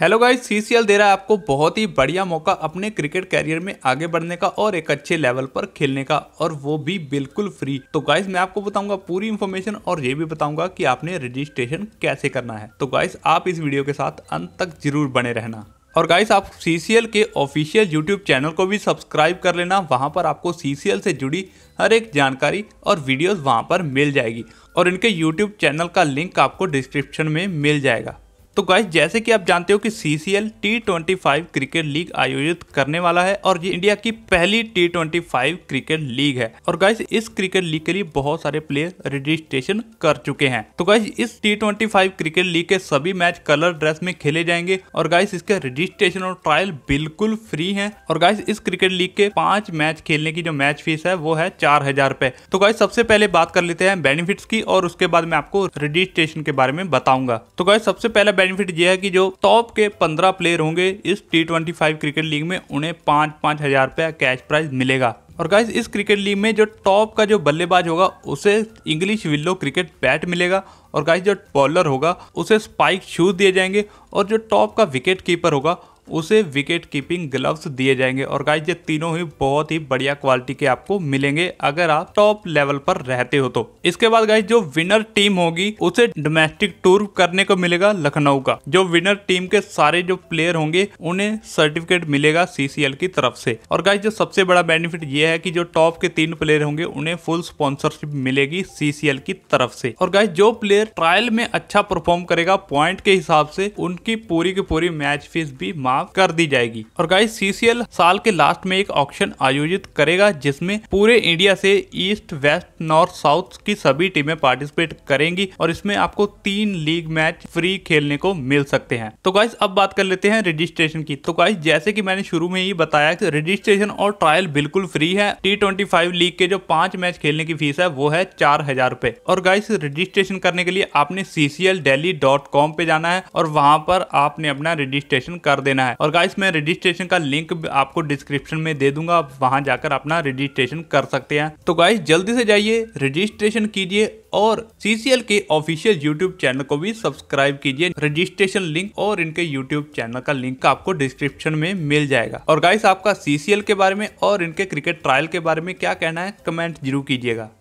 hello guys CCL दे रहा है आपको बहुत ही बढ़िया मौका अपने क्रिकेट कैरियर में आगे बढ़ने का और एक अच्छे लेवल पर खेलने का और वो भी बिल्कुल फ्री तो गाइस मैं आपको बताऊंगा पूरी इन्फॉर्मेशन और ये भी बताऊंगा कि आपने रजिस्ट्रेशन कैसे करना है तो गाइस आप इस वीडियो के साथ अंत तक जरूर बने रहना और गाइस आप सी के ऑफिशियल यूट्यूब चैनल को भी सब्सक्राइब कर लेना वहाँ पर आपको सी से जुड़ी हर एक जानकारी और वीडियोज वहाँ पर मिल जाएगी और इनके यूट्यूब चैनल का लिंक आपको डिस्क्रिप्शन में मिल जाएगा तो गाइस जैसे कि आप जानते हो कि C C L T twenty five cricket league आयोजित करने वाला है और ये इंडिया की पहली T twenty five cricket league है और गाइस इस क्रिकेट लीग के लिए बहुत सारे प्लेयर रजिस्ट्रेशन कर चुके हैं तो गाइस इस T twenty five cricket league के सभी मैच कलर ड्रेस में खेले जाएंगे और गाइस इसके रजिस्ट्रेशन और ट्रायल बिल्कुल फ्री है और गाइस इस क्रिकेट लीग के पांच मैच खेलने की जो मैच फीस है वो है चार हजार रुपए तो गाइस सबसे पहले बात कर लेते हैं बेनिफिट्स की और उसके बाद में आपको रजिस्ट्रेशन के बारे में बताऊंगा तो गाइस सबसे पहले बेनिफिट यह है कि जो टॉप के पंद्रह प्लेयर होंगे इस T twenty five cricket league में उन्हें पाँच पाँच हज़ार रुपया कैश प्राइज मिलेगा और गाइज इस क्रिकेट लीग में जो टॉप का जो बल्लेबाज होगा उसे इंग्लिश विल्लो क्रिकेट बैट मिलेगा और गाइज जो बॉलर होगा उसे स्पाइक शूज दिए जाएंगे और जो टॉप का विकेट कीपर होगा उसे विकेट कीपिंग ग्लव्स दिए जाएंगे और गाइज ये तीनों ही बहुत ही बढ़िया क्वालिटी के आपको मिलेंगे अगर आप टॉप लेवल पर रहते हो तो इसके बाद गाइज जो विनर टीम होगी उसे डोमेस्टिक टूर करने को मिलेगा लखनऊ का जो विनर टीम के सारे जो प्लेयर होंगे उन्हें सर्टिफिकेट मिलेगा सीसीएल की तरफ से और गाइज जो सबसे बड़ा बेनिफिट ये है की जो टॉप के तीन प्लेयर होंगे उन्हें फुल स्पॉन्सरशिप मिलेगी सीसीएल की तरफ से और गाइज जो प्लेयर ट्रायल में अच्छा परफॉर्म करेगा पॉइंट के हिसाब से उनकी पूरी की पूरी मैच फीस भी माफ माफ कर दी जाएगी और गाइस सीसीएल साल के लास्ट में एक ऑक्शन आयोजित करेगा जिसमें पूरे इंडिया से ईस्ट वेस्ट नॉर्थ साउथ की सभी टीमें पार्टिसिपेट करेंगी और इसमें आपको तीन लीग मैच फ्री खेलने को मिल सकते हैं तो गाइस अब बात कर लेते हैं रजिस्ट्रेशन की तो गाइस जैसे कि मैंने शुरू में ही बताया कि रजिस्ट्रेशन और ट्रायल बिल्कुल फ्री है टी ट्वेंटी फाइव लीग के जो पांच मैच खेलने की फीस है वो है चार हजार रूपए और गाइस रजिस्ट्रेशन करने के लिए आपने सीसीएल डेली डॉट कॉम पे जाना है और वहां पर आपने अपना रजिस्ट्रेशन कर देना है है और गाइस मैं रजिस्ट्रेशन का लिंक आपको डिस्क्रिप्शन में दे दूंगा आप वहां जाकर अपना रजिस्ट्रेशन कर सकते हैं तो गाइस जल्दी से जाइए रजिस्ट्रेशन कीजिए और सीसीएल के ऑफिशियल यूट्यूब चैनल को भी सब्सक्राइब कीजिए रजिस्ट्रेशन लिंक और इनके यूट्यूब चैनल का लिंक आपको डिस्क्रिप्शन में मिल जाएगा और गाइस आपका सीसीएल के बारे में और इनके क्रिकेट ट्रायल के बारे में क्या कहना है कमेंट जरूर कीजिएगा